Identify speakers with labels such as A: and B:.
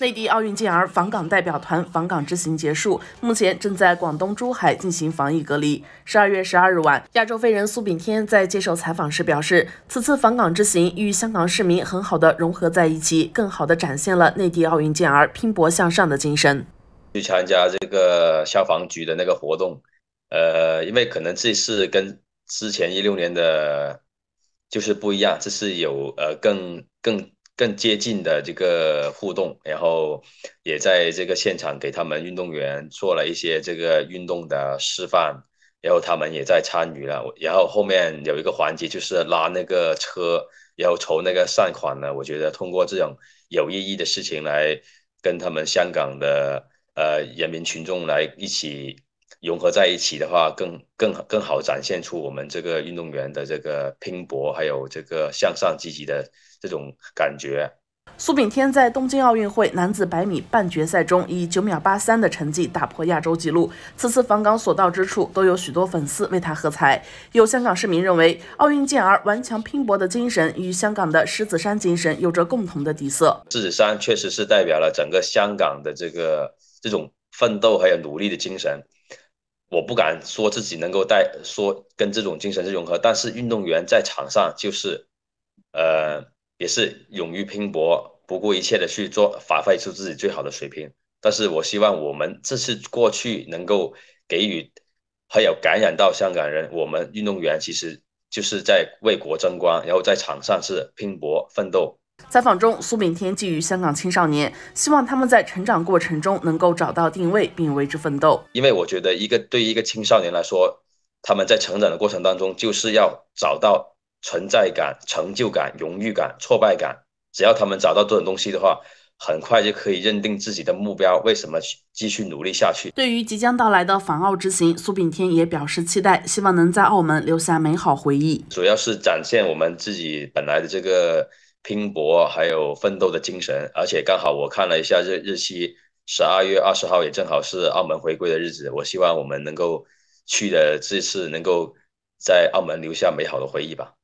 A: 内地奥运健儿访港代表团访港之行结束，目前正在广东珠海进行防疫隔离。十二月十二日晚，亚洲飞人苏炳添在接受采访时表示，此次访港之行与香港市民很好的融合在一起，更好的展现了内地奥运健儿拼搏向上的精神。
B: 去参加这个消防局的那个活动，呃，因为可能这次跟之前一六年的就是不一样，这是有呃更更。更接近的这个互动，然后也在这个现场给他们运动员做了一些这个运动的示范，然后他们也在参与了。然后后面有一个环节就是拉那个车，然后筹那个善款呢。我觉得通过这种有意义的事情来跟他们香港的呃人民群众来一起。融合在一起的话，更更更好展现出我们这个运动员的这个拼搏，还有这个向上积极的这种感觉。
A: 苏炳添在东京奥运会男子百米半决赛中以九秒八三的成绩打破亚洲纪录。此次访港所到之处，都有许多粉丝为他喝彩。有香港市民认为，奥运健儿顽强拼搏的精神与香港的狮子山精神有着共同的底色。
B: 狮子山确实是代表了整个香港的这个这种奋斗还有努力的精神。我不敢说自己能够带说跟这种精神是融合，但是运动员在场上就是，呃，也是勇于拼搏，不顾一切的去做，发挥出自己最好的水平。但是我希望我们这次过去能够给予还有感染到香港人，我们运动员其实就是在为国争光，然后在场上是拼搏奋斗。
A: 采访中，苏炳添寄予香港青少年，希望他们在成长过程中能够找到定位，并为之奋斗。
B: 因为我觉得，一个对于一个青少年来说，他们在成长的过程当中，就是要找到存在感、成就感、荣誉感、挫败感。只要他们找到这种东西的话，很快就可以认定自己的目标，为什么继续努力下去？
A: 对于即将到来的访澳之行，苏炳添也表示期待，希望能在澳门留下美好回忆。
B: 主要是展现我们自己本来的这个。拼搏还有奋斗的精神，而且刚好我看了一下日日期，十二月二十号也正好是澳门回归的日子。我希望我们能够去的这次，能够在澳门留下美好的回忆吧。